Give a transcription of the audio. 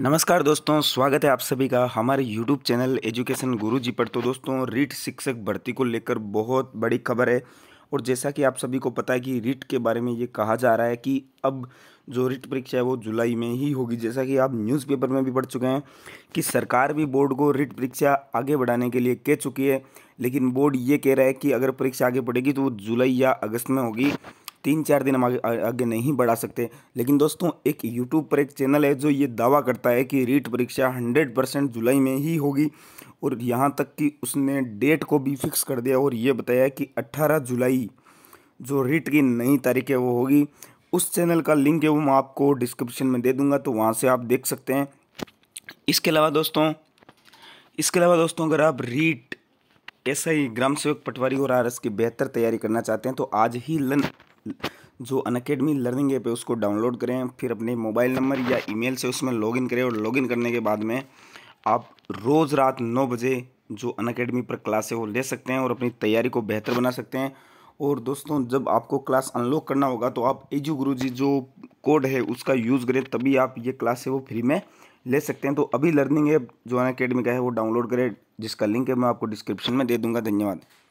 नमस्कार दोस्तों स्वागत है आप सभी का हमारे यूट्यूब चैनल एजुकेशन गुरु जी पर तो दोस्तों रीट शिक्षक भर्ती को लेकर बहुत बड़ी खबर है और जैसा कि आप सभी को पता है कि रीट के बारे में ये कहा जा रहा है कि अब जो रीट परीक्षा है वो जुलाई में ही होगी जैसा कि आप न्यूज़पेपर में भी पढ़ चुके हैं कि सरकार भी बोर्ड को रीट परीक्षा आगे बढ़ाने के लिए कह चुकी है लेकिन बोर्ड ये कह रहा है कि अगर परीक्षा आगे बढ़ेगी तो वो जुलाई या अगस्त में होगी तीन चार दिन हम आगे आगे नहीं बढ़ा सकते लेकिन दोस्तों एक यूट्यूब पर एक चैनल है जो ये दावा करता है कि रीट परीक्षा हंड्रेड परसेंट जुलाई में ही होगी और यहाँ तक कि उसने डेट को भी फिक्स कर दिया और ये बताया कि अट्ठारह जुलाई जो रीट की नई तारीख है वो होगी उस चैनल का लिंक है वो मैं आपको डिस्क्रिप्शन में दे दूँगा तो वहाँ से आप देख सकते हैं इसके अलावा दोस्तों इसके अलावा दोस्तों अगर आप रीट एस ही ग्राम सेवक पटवारी और आर एस की बेहतर तैयारी करना चाहते हैं तो आज ही लन जो अनकेडमी लर्निंग ऐप है उसको डाउनलोड करें फिर अपने मोबाइल नंबर या ईमेल से उसमें लॉगिन करें और लॉगिन करने के बाद में आप रोज़ रात नौ बजे जो अन अकेडमी पर क्लास है वो ले सकते हैं और अपनी तैयारी को बेहतर बना सकते हैं और दोस्तों जब आपको क्लास अनलॉक करना होगा तो आप एजू गुरु जी जो कोड है उसका यूज़ करें तभी आप ये क्लास है वो फ्री में ले सकते हैं तो अभी लर्निंग ऐप जो अन अकेडमी का है वो डाउनलोड करें जिसका लिंक है मैं आपको डिस्क्रिप्शन में दे दूँगा धन्यवाद